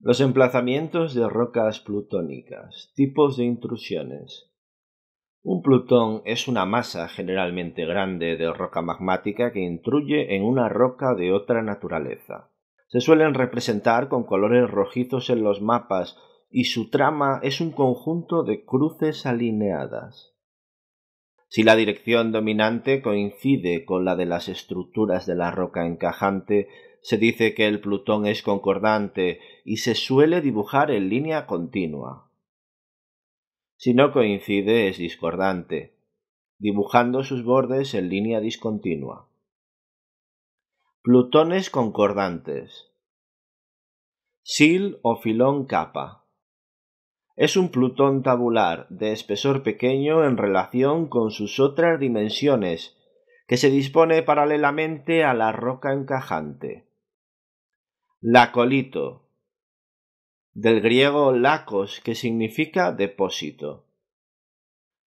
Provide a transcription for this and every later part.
Los emplazamientos de rocas plutónicas, tipos de intrusiones. Un plutón es una masa generalmente grande de roca magmática que intruye en una roca de otra naturaleza. Se suelen representar con colores rojizos en los mapas y su trama es un conjunto de cruces alineadas. Si la dirección dominante coincide con la de las estructuras de la roca encajante, se dice que el Plutón es concordante y se suele dibujar en línea continua. Si no coincide, es discordante, dibujando sus bordes en línea discontinua. Plutones concordantes. Sil o filón capa. Es un Plutón tabular de espesor pequeño en relación con sus otras dimensiones, que se dispone paralelamente a la roca encajante. Lacolito del griego lacos, que significa depósito.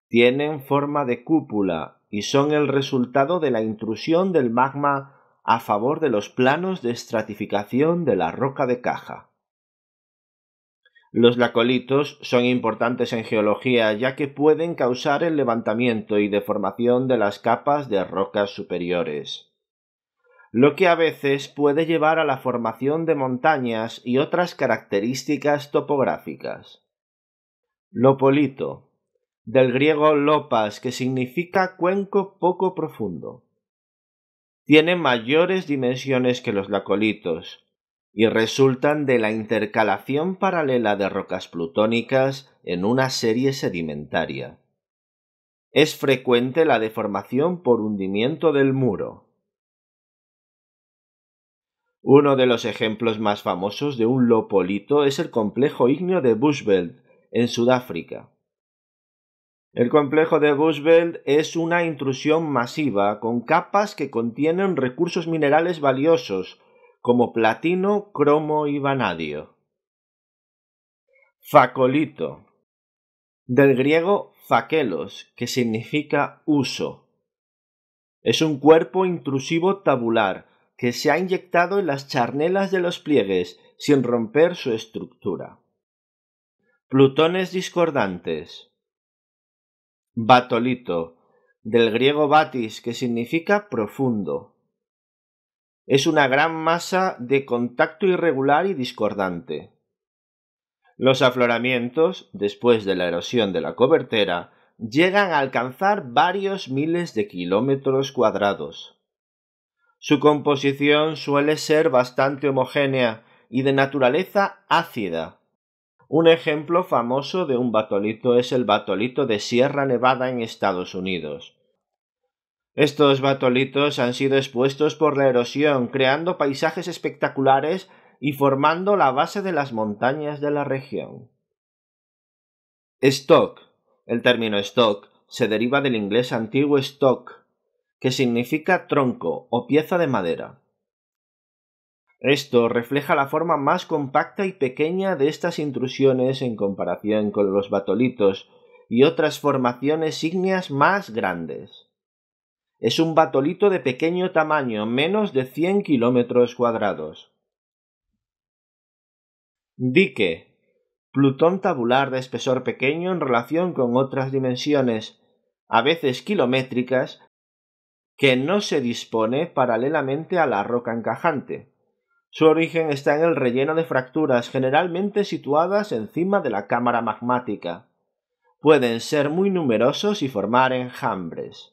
Tienen forma de cúpula y son el resultado de la intrusión del magma a favor de los planos de estratificación de la roca de caja. Los lacolitos son importantes en geología ya que pueden causar el levantamiento y deformación de las capas de rocas superiores, lo que a veces puede llevar a la formación de montañas y otras características topográficas. Lopolito, del griego lopas, que significa cuenco poco profundo. Tiene mayores dimensiones que los lacolitos, y resultan de la intercalación paralela de rocas plutónicas en una serie sedimentaria. Es frecuente la deformación por hundimiento del muro. Uno de los ejemplos más famosos de un lopolito es el complejo ígneo de Bushveld, en Sudáfrica. El complejo de Bushveld es una intrusión masiva con capas que contienen recursos minerales valiosos, como platino, cromo y vanadio. Facolito. Del griego faquelos, que significa uso. Es un cuerpo intrusivo tabular que se ha inyectado en las charnelas de los pliegues sin romper su estructura. Plutones discordantes. Batolito. Del griego batis, que significa profundo es una gran masa de contacto irregular y discordante. Los afloramientos, después de la erosión de la cobertera, llegan a alcanzar varios miles de kilómetros cuadrados. Su composición suele ser bastante homogénea y de naturaleza ácida. Un ejemplo famoso de un batolito es el batolito de Sierra Nevada en Estados Unidos, estos batolitos han sido expuestos por la erosión, creando paisajes espectaculares y formando la base de las montañas de la región. Stock. El término stock se deriva del inglés antiguo stock, que significa tronco o pieza de madera. Esto refleja la forma más compacta y pequeña de estas intrusiones en comparación con los batolitos y otras formaciones ígneas más grandes. Es un batolito de pequeño tamaño, menos de 100 kilómetros cuadrados. Dique. Plutón tabular de espesor pequeño en relación con otras dimensiones, a veces kilométricas, que no se dispone paralelamente a la roca encajante. Su origen está en el relleno de fracturas generalmente situadas encima de la cámara magmática. Pueden ser muy numerosos y formar enjambres.